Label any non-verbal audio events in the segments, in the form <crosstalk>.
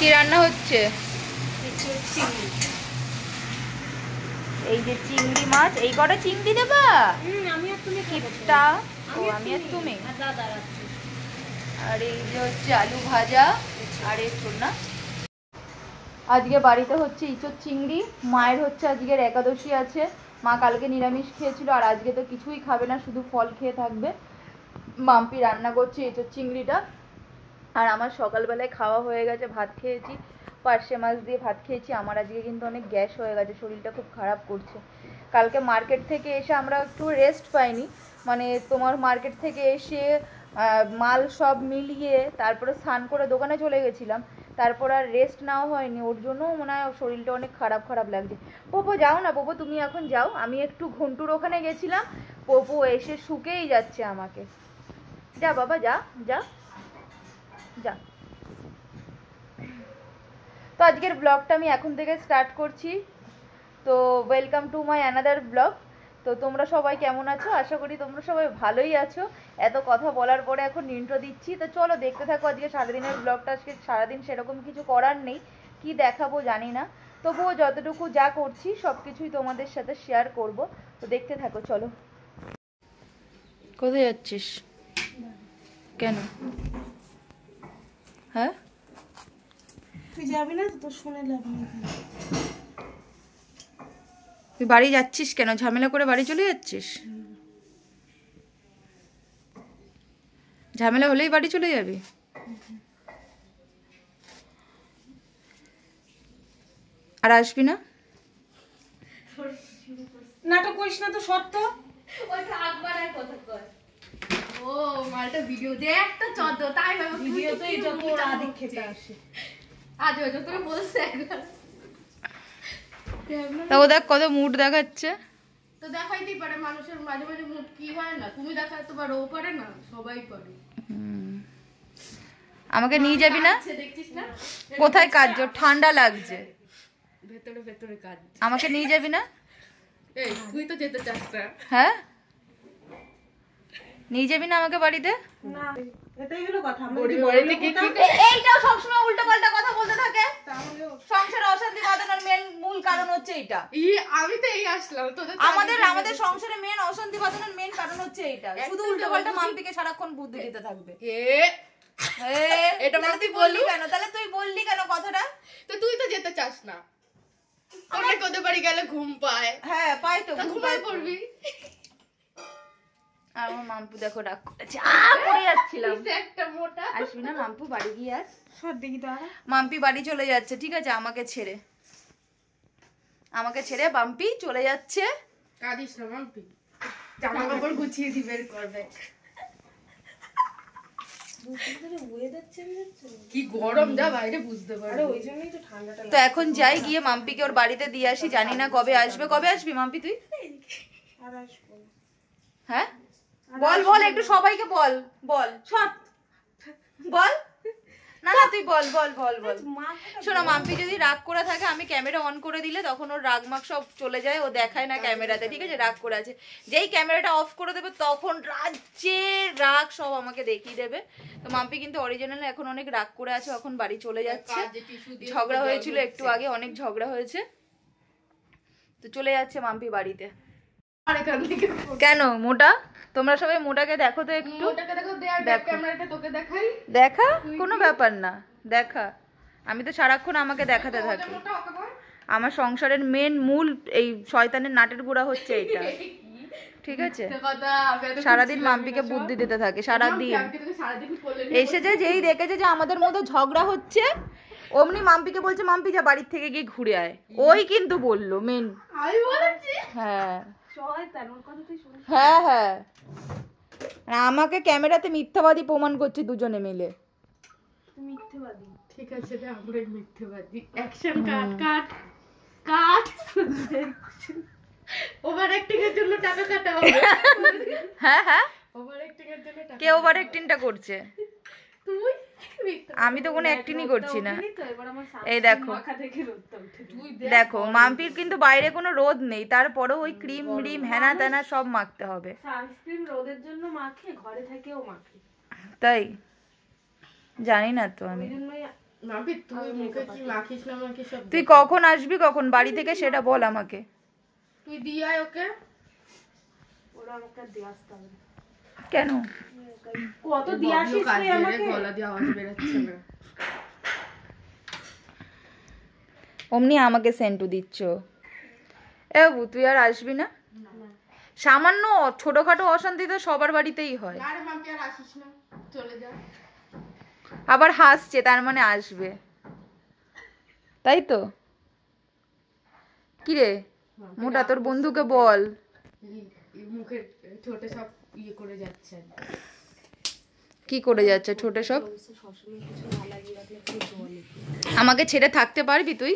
কি রান্না হচ্ছে এই যে চিংড়ি মাছ এই কটা চিংড়ি দেবা কিপটা আর এই যে হচ্ছে আলু ভাজা আর এই না আজকে বাড়িতে হচ্ছে ইঁচড় চিংড়ি মায়ের হচ্ছে আজকের একাদশী আছে মা কালকে নিরামিষ খেয়েছিল আর আজকে তো কিছুই খাবে না শুধু ফল খেয়ে থাকবে মাম্পি রান্না করছে এঁচড় চিংড়িটা আর আমার সকালবেলায় খাওয়া হয়ে গেছে ভাত খেয়েছি পার্শে মাছ দিয়ে ভাত খেয়েছি আমার আজকে কিন্তু অনেক গ্যাস হয়ে গেছে শরীরটা খুব খারাপ করছে কালকে মার্কেট থেকে এসে আমরা একটু রেস্ট পাইনি মানে তোমার মার্কেট থেকে এসে মাল সব মিলিয়ে তারপরে স্নান করে দোকানে চলে গেছিলাম তারপর আর রেস্ট নেওয়া হয়নি ওর জন্য মনে হয় শরীরটা অনেক খারাপ খারাপ লাগছে পোপো যাও না পোপো তুমি এখন যাও আমি একটু ঘন্টুর ওখানে গেছিলাম পোপো এসে শুকেই যাচ্ছে আমাকে যা বাবা যা যা যা তো আজকের ব্লগটা আমি এখন থেকে স্টার্ট করছি তো welcome to my another blog তো তোমরা সবাই কেমন আছো আশা করি তোমরা সবাই ভালোই আছো এত কথা বলার পরে এখন নিন্ট্রো দিচ্ছি তো চলো দেখতে থাকো আজকে সারাদিনের ব্লগটা আজকে সারাদিন সেরকম কিছু করার নেই কি দেখাবো জানি না তবুও যতটুকু যা করছি সব কিছুই তোমাদের সাথে শেয়ার করব তো দেখতে থাকো চলো কোথায় যাচ্ছিস কেন হ্যাঁ তুই তুই বাড়ি যাচ্ছিস কেন ঝামেলা করে বাড়ি চলে যাচ্ছিস ঝামেলা হলেই বাড়ি চলে যাবি আর আসবি না নাটক করিস না তো সত্য ওই তো আকবার আর কথা কয় ও মালটা ভিডিও একটা তাই আসে আজ বলছে তা ও দেখ কত মুড দেখাচ্ছে তো দেখাইতেই পারে মানুষের মাঝে মাঝে মুড কি হয় না তুমি দেখাতে পারো না সবাই আমাকে নিয়ে যাবি না কোথায় কাজ ঠান্ডা লাগছে ভেতরে ভেতরে কাজ আমাকে নিয়ে যাবি না তুই তো যেতে চাস হ্যাঁ নিয়ে যাবি না আমাকে বাড়িতে এইটা শুধু সারাক্ষণ বুদ্ধি দিতে থাকবে এটা তুই বললি কেন তাহলে তুই বললি কেন কথাটা তো তুই তো যেতে চাস না আমার বাড়ি গেলে ঘুম পায় হ্যাঁ পাই তো ঘুমায় পড়বি আর আমার মাম্পু দেখো করেছে আ হ্যাঁ, পড়ে যাচ্ছিলাম একটা মোটা আসবি না মাম্পু বাড়ি গিয়ে আস দেখি তো মাম্পি বাড়ি চলে যাচ্ছে ঠিক আছে আমাকে ছেড়ে আমাকে ছেড়ে বাম্পি চলে যাচ্ছে কাঁদিস না মাম্পি জামা কাপড় গুছিয়ে তো এখন যাই গিয়ে মাম্পিকে ওর বাড়িতে দিয়ে আসি জানি না কবে আসবে কবে আসবি মাম্পি তুই হ্যাঁ বল বল একটু সবাইকে বল বল বল না না তুই বল বল বল বল শোনো মাম্পি যদি রাগ করে থাকে আমি ক্যামেরা অন করে দিলে তখন ওর রাগ মাগ সব চলে যায় ও দেখায় না ক্যামেরাতে ঠিক আছে রাগ করে আছে যেই ক্যামেরাটা অফ করে দেবে তখন রাজ্যে রাগ সব আমাকে দেখিয়ে দেবে তো মাম্পি কিন্তু অরিজিনাল এখন অনেক রাগ করে আছে এখন বাড়ি চলে যাচ্ছে ঝগড়া হয়েছিল একটু আগে অনেক ঝগড়া হয়েছে তো চলে যাচ্ছে মাম্পি বাড়িতে কেন মোটা তোমরা সবাই মোটাকে দেখো তো একটু দেখা কোনো ব্যাপার না দেখা আমি তো সারাক্ষণ আমাকে দেখাতে থাকি আমার সংসারের মেন মূল এই শয়তানের নাটের গুড়া হচ্ছে এটা <laughs> ঠিক আছে সারাদিন মাম্পিকে বুদ্ধি দিতে থাকে সারাদিন এসে যে যেই দেখেছে যে আমাদের মতো ঝগড়া হচ্ছে অমনি মাম্পিকে বলছে মাম্পি যা বাড়ির থেকে গিয়ে ঘুরে আয় ওই কিন্তু বললো মেন হ্যাঁ।, হ্যাঁ হ্যাঁ হ্যাঁ মানে আমাকে ক্যামেরাতে মিথ্যাবাদী প্রমাণ করছে দুজনে মিলে ঠিক আছে ওভার <laughs> হ্যাঁ, হ্যাঁ। কে ওভার করছে তুই আমি তো কোনো অ্যাক্টিংই করছি না এই দেখো দেখো মাম্পির কিন্তু বাইরে কোনো রোদ নেই তারপরেও ওই ক্রিম ক্রিম হেনা তেনা সব মাখতে হবে রোদের জন্য মাখে ঘরে মাখে তাই জানি না তো আমি তুই কখন আসবি কখন বাড়ি থেকে সেটা বল আমাকে তুই দিয়ে ওকে ওরা আমাকে দিয়ে আসতে হবে কেন কত দিয়ে আসিস তুই আমাকে গলা দিয়ে আওয়াজ বেরোচ্ছে অমনি আমাকে সেন্টু দিচ্ছ এ তুই আর আসবি না সামান্য ছোটখাটো অশান্তি তো সবার বাড়িতেই হয় আবার হাসছে তার মানে আসবে তাই তো কিরে মোটা তোর বন্ধুকে বল মুখে ছোট সব ইয়ে করে কি করে যাচ্ছে ছোট সব আমাকে ছেড়ে থাকতে পারবি তুই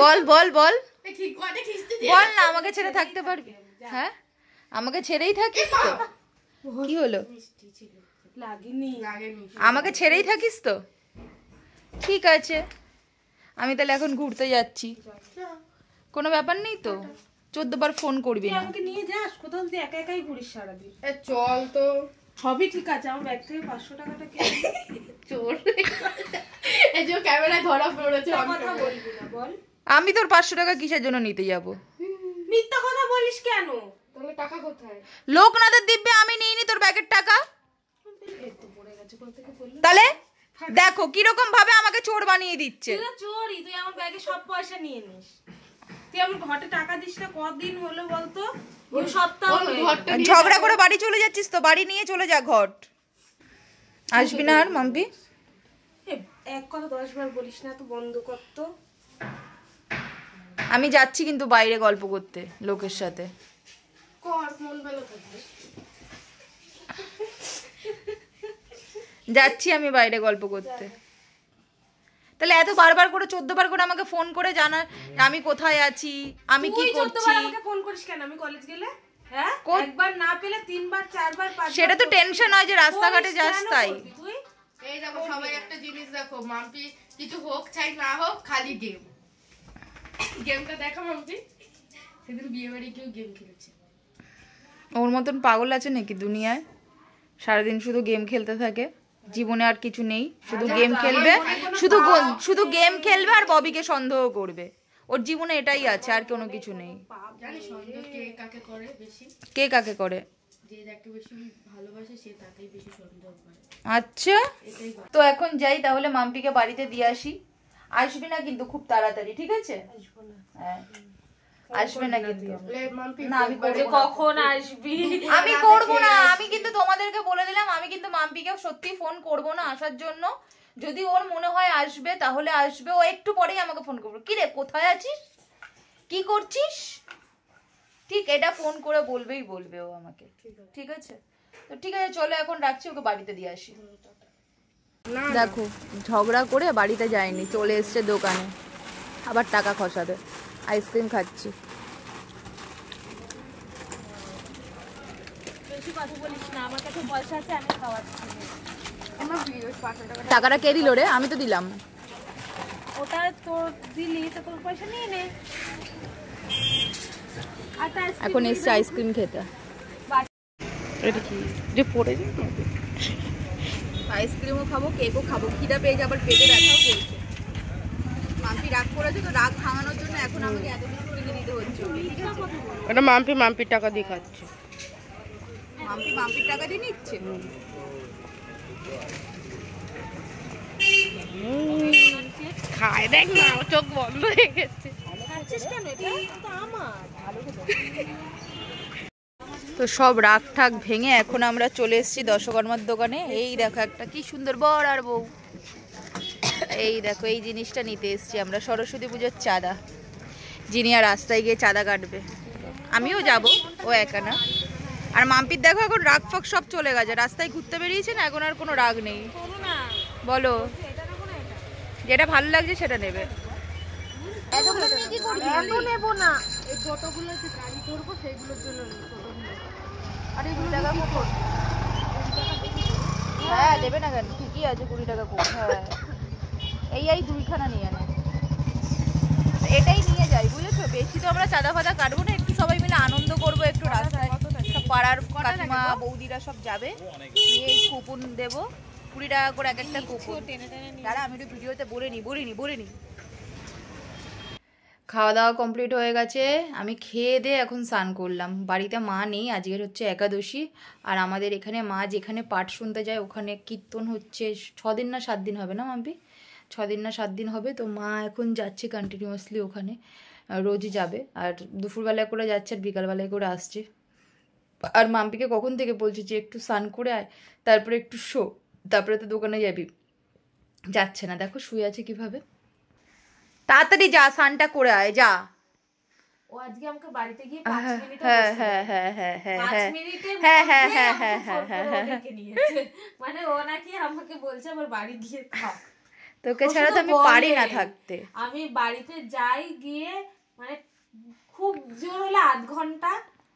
বল বল বল বল না আমাকে ছেড়ে থাকতে পারবি হ্যাঁ আমাকে ছেড়েই থাকিস তো কি হলো আমাকে ছেড়েই থাকিস তো ঠিক আছে আমি তাহলে এখন ঘুরতে যাচ্ছি কোনো ব্যাপার নেই তো চোদ্দ বার ফোন করবি না আমাকে নিয়ে যাস কোথাও তুই একা একাই ঘুরিস সারাদিন চল তো সবই ঠিক আছে আমার ব্যাগ থেকে পাঁচশো টাকাটা কে <laughs> চোর এই যে ক্যামেরায় ধরা পড়েছে কথা বলবি না বল আমি তোর পাঁচশো টাকা কিসের জন্য নিতে যাব মিথ্যা কথা বলিস কেন তাহলে টাকা কোথায় লোকনাথের দিব্যে আমি নিইনি তোর ব্যাগের টাকা তাহলে দেখো কিরকম ভাবে আমাকে চোর বানিয়ে দিচ্ছে চোরই তুই আমার ব্যাগে সব পয়সা নিয়ে নিস আমার ঘটে টাকা দিস না কদিন হলো বলতো ঝগড়া করে বাড়ি চলে যাচ্ছিস তো বাড়ি নিয়ে চলে যা ঘট আসবি না আর মাম্পি এক কথা দশ বার বলিস না তো বন্ধ তো আমি যাচ্ছি কিন্তু বাইরে গল্প করতে লোকের সাথে যাচ্ছি আমি বাইরে গল্প করতে তাহলে এত বারবার করে চোদ্দ বার করে আমাকে ফোন করে জানা আমি কোথায় আছি আমি কি করছি আমাকে ফোন করিস কেন আমি কলেজ গেলে হ্যাঁ একবার না পেলে তিনবার চারবার পাঁচবার সেটা তো টেনশন হয় যে রাস্তাঘাটে যাস তাই এই দেখো সবাই একটা জিনিস দেখো মাম্পি কিছু হোক চাই না হোক খালি গেম গেমটা দেখো মাম্পি সেদিন বিয়ে বাড়ি কেউ গেম খেলেছে ওর মতন পাগল আছে নাকি দুনিয়ায় সারাদিন শুধু গেম খেলতে থাকে জীবনে আর কিছু নেই শুধু গেম আচ্ছা, খেলবে শুধু শুধু গেম খেলবে আর ববিকে সন্দেহ করবে ওর জীবনে এটাই আছে আর কোনো কিছু নেই কে কাকে করে আচ্ছা তো এখন যাই তাহলে মাম্পিকে বাড়িতে দিয়ে আসি আসবি না কিন্তু খুব তাড়াতাড়ি ঠিক আছে হ্যাঁ আসবে না কিন্তু কখন আসবি আমি করব <laughs> না আমি কিন্তু তোমাদেরকে বলে দিলাম আমি কিন্তু মাম্পিকে সত্যি ফোন করব না আসার জন্য যদি ওর মনে হয় আসবে তাহলে আসবে ও একটু পরেই আমাকে ফোন করবে কি রে কোথায় আছিস কি করছিস ঠিক এটা ফোন করে বলবেই বলবে ও আমাকে ঠিক আছে তো ঠিক আছে চলো এখন রাখছি ওকে বাড়িতে দিয়ে আসি দেখো ঝগড়া করে বাড়িতে যায়নি চলে এসছে দোকানে আবার টাকা খসাবে আইসক্রিম খাচ্ছি টাকাটা কে দিল রে আমি তো দিলাম ওটা দিলি তো তোর পয়সা নিয়ে নে এখন এসছে আইসক্রিম খেতে আইসক্রিমও খাবো কেকও খাবো খিদা পেয়ে যাবার পেটে ব্যথাও পেয়েছে মাম্পি রাগ করেছে তো রাগ জন্য এখন আমাকে মাম্পি মাম্পির টাকা দিয়ে খাচ্ছে মাম্পির টাকা খায় দেখ না চোখ বন্ধ হয়ে গেছে তো সব রাগ ঠাক ভেঙে এখন আমরা চলে এসেছি দশকর্মার দোকানে এই দেখো একটা কি সুন্দর বর আর বউ এই দেখো এই জিনিসটা নিতে এসছি আমরা সরস্বতী পুজোর চাঁদা যিনি আর রাস্তায় গিয়ে চাঁদা কাটবে আমিও যাব ও একা না আর মাম্পির দেখো এখন রাগ ফাগ সব চলে গেছে রাস্তায় ঘুরতে বেরিয়েছে না এখন আর কোনো রাগ নেই বলো যেটা ভালো লাগছে সেটা নেবে হ্যাঁ দেবে না কেন ঠিকই আছে কুড়ি টাকা কম হ্যাঁ এই এই দুইখানা নিয়ে নেয় এটাই নিয়ে যাই বুঝেছো বেশি তো আমরা চাঁদা ফাদা কাটবো না একটু সবাই মিলে আনন্দ করবো একটু রাস্তায় সব পাড়ার কাকিমা বৌদিরা সব যাবে নিয়ে এই কুপন দেবো কুড়ি টাকা করে এক একটা কুপন দাঁড়া আমি একটু ভিডিওতে বলে নিই বলে নিই বলে নিই খাওয়া দাওয়া কমপ্লিট হয়ে গেছে আমি খেয়ে দিয়ে এখন স্নান করলাম বাড়িতে মা নেই আজকের হচ্ছে একাদশী আর আমাদের এখানে মা যেখানে পাঠ শুনতে যায় ওখানে কীর্তন হচ্ছে ছদিন না সাত দিন হবে না মাম্পি ছদিন না সাত দিন হবে তো মা এখন যাচ্ছে কন্টিনিউয়াসলি ওখানে রোজই যাবে আর দুপুরবেলায় করে যাচ্ছে আর বিকালবেলায় করে আসছে আর মাম্পিকে কখন থেকে বলছি যে একটু স্নান করে আয় তারপরে একটু শো তারপরে তো দোকানে যাবি যাচ্ছে না দেখো শুয়ে আছে কিভাবে তাড়াতাড়ি যা স্নানটা করে আয় যা ও আজকে আমাকে বাড়িতে গিয়ে হ্যাঁ হ্যাঁ, হ্যাঁ হ্যাঁ হ্যাঁ হ্যাঁ হ্যাঁ।, হ্যাঁ হ্যাঁ হ্যাঁ হ্যাঁ হ্যাঁ হ্যাঁ হ্যাঁ হ্যাঁ হ্যাঁ মানে ও নাকি আমাকে বলছে আমার বাড়ি গিয়ে খাও তোকে ছাড়া তো আমি পারি না থাকতে আমি বাড়িতে যাই গিয়ে মানে খুব জোর হলে আধ ঘন্টা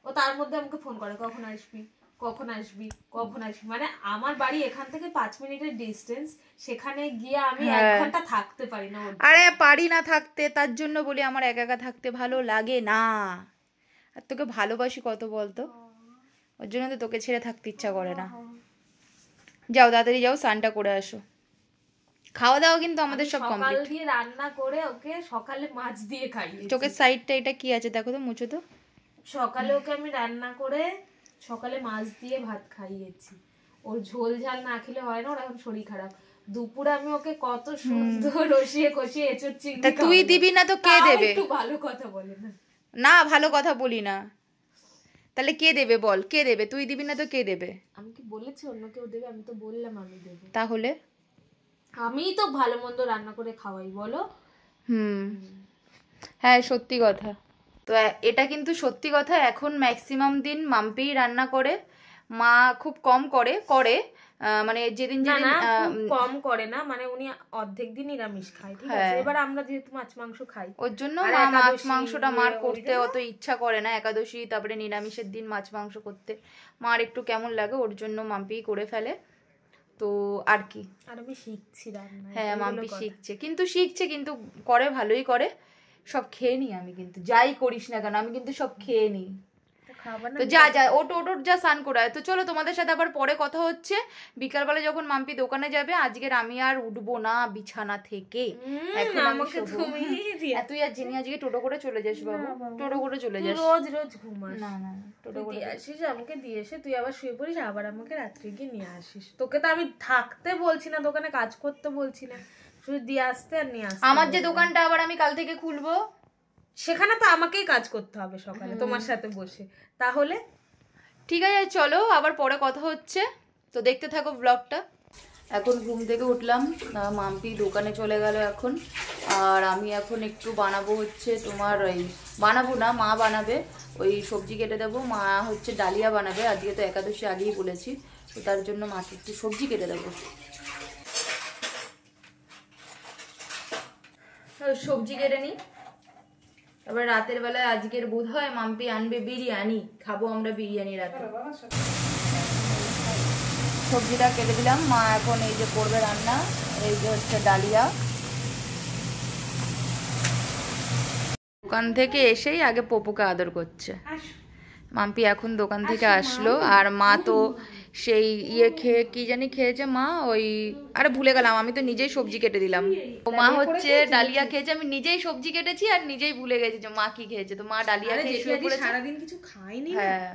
ও তার মধ্যে আমাকে ফোন করে কখন আসবি কখন আসবি কখন আসবি মানে আমার বাড়ি এখান থেকে পাঁচ মিনিটের ডিস্টেন্স সেখানে গিয়ে আমি এক হ্যাঁ। ঘন্টা থাকতে পারি না আরে পারি না থাকতে তার জন্য বলি আমার একা একা থাকতে ভালো লাগে না আর তোকে ভালোবাসি কত বলতো ওর জন্য তো তোকে ছেড়ে থাকতে ইচ্ছা করে না যাও তাড়াতাড়ি যাও সানটা করে আসো খাওয়া দাওয়া কিন্তু আমাদের সব কমপ্লিট সকাল দিয়ে রান্না করে ওকে সকালে মাছ দিয়ে খাইয়ে চোখের সাইডটা এটা কি আছে দেখো তো মুছো তো সকালে ওকে আমি রান্না করে সকালে মাছ দিয়ে ভাত খাইয়েছি ওর ঝোল ঝাল না খেলে হয় না ওর এখন শরীর খারাপ দুপুরে আমি ওকে কত সুন্দর রসিয়ে কষিয়ে এঁচুর চিংড়ি তুই দিবি না তো কে দেবে একটু ভালো কথা বলে না না ভালো কথা বলি না তাহলে কে দেবে বল কে দেবে তুই দিবি না তো কে দেবে আমি কি বলেছি অন্য কেউ দেবে আমি তো বললাম আমি দেবো তাহলে আমিই তো ভালো মন্দ রান্না করে খাওয়াই বলো হুম হ্যাঁ সত্যি কথা তো এটা কিন্তু সত্যি কথা এখন ম্যাক্সিমাম দিন মাম্পেই রান্না করে মা খুব কম করে করে মানে যেদিন যেদিন কম করে না মানে উনি অর্ধেক দিন নিরামিষ খায় ঠিক আছে হ্যাঁ। এবার আমরা যেহেতু মাছ মাংস খাই ওর জন্য মা মাছ মাংসটা মার করতে অত ইচ্ছা করে না একাদশী তারপরে নিরামিষের দিন মাছ মাংস করতে মার একটু কেমন লাগে ওর জন্য মাম্পি করে ফেলে তো আর কি আর আমি শিখছি হ্যাঁ মাম্পি শিখছে কিন্তু শিখছে কিন্তু করে ভালোই করে সব খেয়ে নিই আমি কিন্তু যাই করিস না কেন আমি কিন্তু সব খেয়ে নিই তো যা যা ওট ওট ওট যা স্নান করায় তো চলো তোমাদের সাথে আবার পরে কথা হচ্ছে বিকালবেলা যখন মাম্পি দোকানে যাবে আজকের আমি আর উঠবো না বিছানা থেকে এখন আমাকে তুই আর জেনে আজকে টোটো করে চলে যাস বাবু টোটো করে চলে যাস রোজ রোজ ঘুমাস না না টোটো করে আসিস আমাকে দিয়ে এসে তুই আবার শুয়ে পড়িস আবার আমাকে রাত্রে গিয়ে নিয়ে আসিস তোকে তো আমি থাকতে বলছি না দোকানে কাজ করতে বলছি না শুধু দিয়ে আসতে আর নিয়ে আসতে আমার যে দোকানটা আবার আমি কাল থেকে খুলবো সেখানে তো আমাকেই কাজ করতে হবে সকালে তোমার সাথে বসে তাহলে ঠিক আছে চলো আবার পরে কথা হচ্ছে তো দেখতে থাকো ব্লগটা এখন ঘুম থেকে উঠলাম মাম্পি দোকানে চলে গেল এখন আর আমি এখন একটু বানাবো হচ্ছে তোমার ওই বানাবো না মা বানাবে ওই সবজি কেটে দেবো মা হচ্ছে ডালিয়া বানাবে আজকে তো একাদশী আগেই বলেছি তো তার জন্য মাকে একটু সবজি কেটে দেবো সবজি কেটে নিই আবার রাতের বেলায় আজকের বোধ হয় মাম্পি আনবে বিরিয়ানি খাবো আমরা বিরিয়ানি রাতে সবজিটা কেটে দিলাম মা এখন এই যে করবে রান্না এই যে হচ্ছে ডালিয়া দোকান থেকে এসেই আগে পপুকে আদর করছে মাম্পি এখন দোকান থেকে আসলো আর মা তো সেই ইয়ে খেয়ে কি জানি খেয়েছে মা ওই আরে ভুলে গেলাম আমি তো নিজেই সবজি কেটে দিলাম মা হচ্ছে ডালিয়া খেয়েছে আমি নিজেই সবজি কেটেছি আর নিজেই ভুলে গেছি যে মা কি খেয়েছে তো মা ডালিয়া খেয়ে শুয়ে পড়েছে সারাদিন কিছু খাইনি হ্যাঁ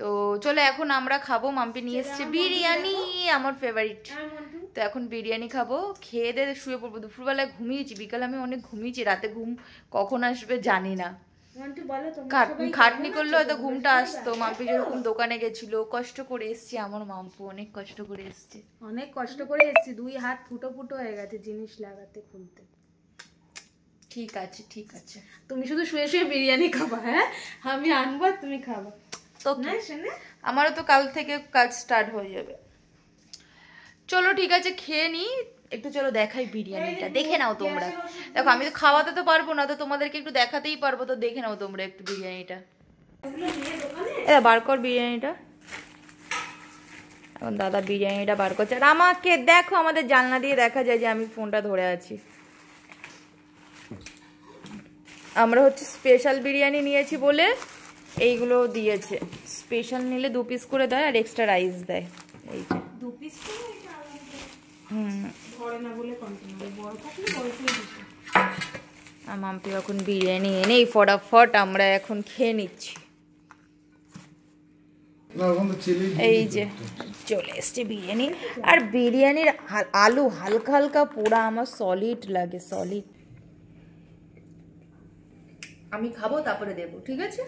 তো চলো এখন আমরা খাবো মাম্পি নিয়ে এসছে বিরিয়ানি আমার ফেভারিট হ্যাঁ, তো এখন বিরিয়ানি খাবো খেয়ে দিয়ে শুয়ে পড়বো দুপুরবেলায় ঘুমিয়েছি বিকালে আমি অনেক ঘুমিয়েছি রাতে ঘুম কখন আসবে জানি না খাটনি করলে হয়তো ঘুমটা আসতো মাম্পি যেরকম দোকানে গেছিল কষ্ট করে এসছি আমার মাম্পু অনেক কষ্ট করে এসছে অনেক কষ্ট করে এসছি দুই হাত ফুটো ফুটো হয়ে গেছে জিনিস লাগাতে খুলতে ঠিক আছে ঠিক আছে তুমি শুধু শুয়ে শুয়ে বিরিয়ানি খাবা হ্যাঁ আমি আনবো তুমি খাবা তো আমারও তো কাল থেকে কাজ স্টার্ট হয়ে যাবে চলো ঠিক আছে খেয়ে নিই একটু চলো দেখাই বিরিয়ানিটা দেখে নাও তোমরা দেখো আমি তো খাওয়াতে তো পারবো না তো তোমাদেরকে একটু দেখাতেই পারবো তো দেখে নাও তোমরা একটু বিরিয়ানিটা এটা বার কর বিরিয়ানিটা এখন দাদা বিরিয়ানিটা বার করছে আর আমাকে দেখো আমাদের জানলা দিয়ে দেখা যায় যে আমি ফোনটা ধরে আছি আমরা হচ্ছে স্পেশাল বিরিয়ানি নিয়েছি বলে এইগুলো দিয়েছে স্পেশাল নিলে দু পিস করে দেয় আর এক্সট্রা রাইস দেয় এই দু পিস করে মাম্পি এখন বিরিয়ানি এনে ফটাফট আমরা এখন খেয়ে নিচ্ছি এই যে চলে এসছে বিরিয়ানি আর বিরিয়ানির আলু হালকা হালকা পোড়া আমার সলিড লাগে সলিড আমি খাবো তারপরে দেবো ঠিক আছে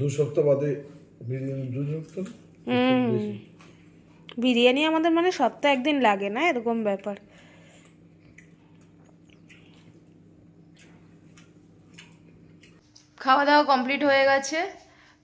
দু সপ্তাহ বিরিয়ানি বিরিয়ানি আমাদের মানে সপ্তাহে একদিন লাগে না এরকম ব্যাপার খাওয়া দাওয়া কমপ্লিট হয়ে গেছে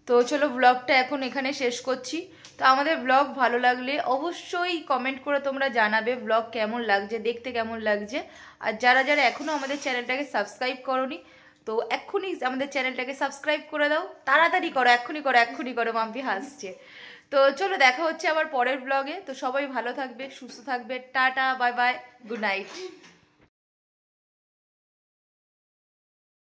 তো চলো ব্লগটা এখন এখানে শেষ করছি তো আমাদের ব্লগ ভালো লাগলে অবশ্যই কমেন্ট করে তোমরা জানাবে ব্লগ কেমন লাগছে দেখতে কেমন লাগছে আর যারা যারা এখনও আমাদের চ্যানেলটাকে সাবস্ক্রাইব করনি তো এক্ষুনি আমাদের চ্যানেলটাকে সাবস্ক্রাইব করে দাও তাড়াতাড়ি করো এক্ষুনি করো এক্ষুনি করো মাম্পি হাসছে তো চলো দেখা হচ্ছে আবার পরের ব্লগে তো সবাই ভালো থাকবে সুস্থ থাকবে tata bye bye good night